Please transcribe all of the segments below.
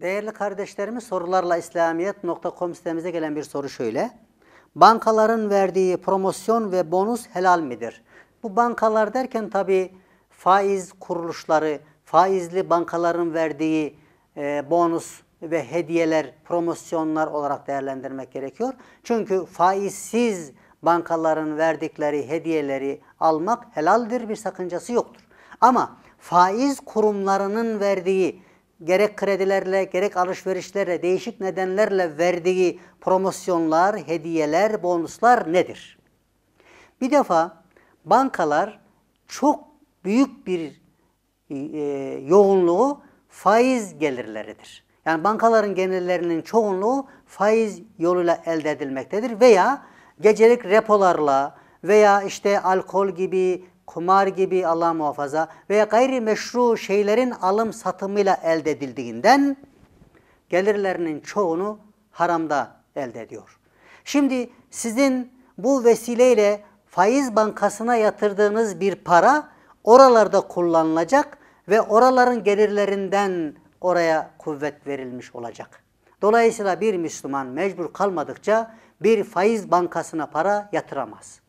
Değerli kardeşlerimiz sorularla İslamiyet.com sitemize gelen bir soru şöyle. Bankaların verdiği promosyon ve bonus helal midir? Bu bankalar derken tabi faiz kuruluşları, faizli bankaların verdiği e, bonus ve hediyeler, promosyonlar olarak değerlendirmek gerekiyor. Çünkü faizsiz bankaların verdikleri hediyeleri almak helaldir, bir sakıncası yoktur. Ama faiz kurumlarının verdiği gerek kredilerle, gerek alışverişlerle, değişik nedenlerle verdiği promosyonlar, hediyeler, bonuslar nedir? Bir defa bankalar çok büyük bir e, e, yoğunluğu faiz gelirleridir. Yani bankaların gelirlerinin çoğunluğu faiz yoluyla elde edilmektedir veya gecelik repolarla veya işte alkol gibi kumar gibi Allah muhafaza veya gayri meşru şeylerin alım satımıyla elde edildiğinden gelirlerinin çoğunu haramda elde ediyor. Şimdi sizin bu vesileyle faiz bankasına yatırdığınız bir para oralarda kullanılacak ve oraların gelirlerinden oraya kuvvet verilmiş olacak. Dolayısıyla bir Müslüman mecbur kalmadıkça bir faiz bankasına para yatıramaz.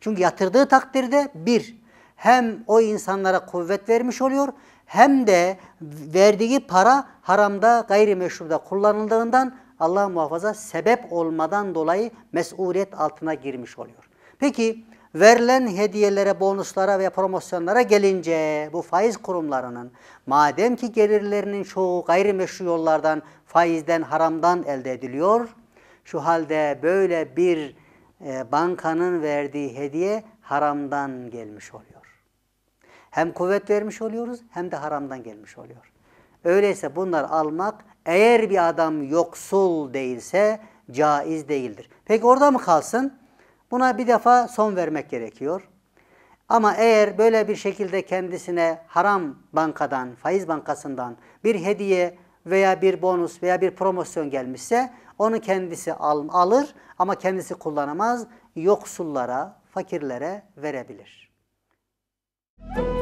Çünkü yatırdığı takdirde bir, hem o insanlara kuvvet vermiş oluyor hem de verdiği para haramda gayrimeşruda kullanıldığından Allah muhafaza sebep olmadan dolayı mesuliyet altına girmiş oluyor. Peki verilen hediyelere, bonuslara ve promosyonlara gelince bu faiz kurumlarının madem ki gelirlerinin çoğu gayrimeşru yollardan, faizden, haramdan elde ediliyor. Şu halde böyle bir e, bankanın verdiği hediye haramdan gelmiş oluyor. Hem kuvvet vermiş oluyoruz hem de haramdan gelmiş oluyor. Öyleyse bunlar almak eğer bir adam yoksul değilse caiz değildir. Peki orada mı kalsın? Buna bir defa son vermek gerekiyor. Ama eğer böyle bir şekilde kendisine haram bankadan, faiz bankasından bir hediye veya bir bonus veya bir promosyon gelmişse onu kendisi al, alır ama kendisi kullanamaz. Yoksullara, fakirlere verebilir. Müzik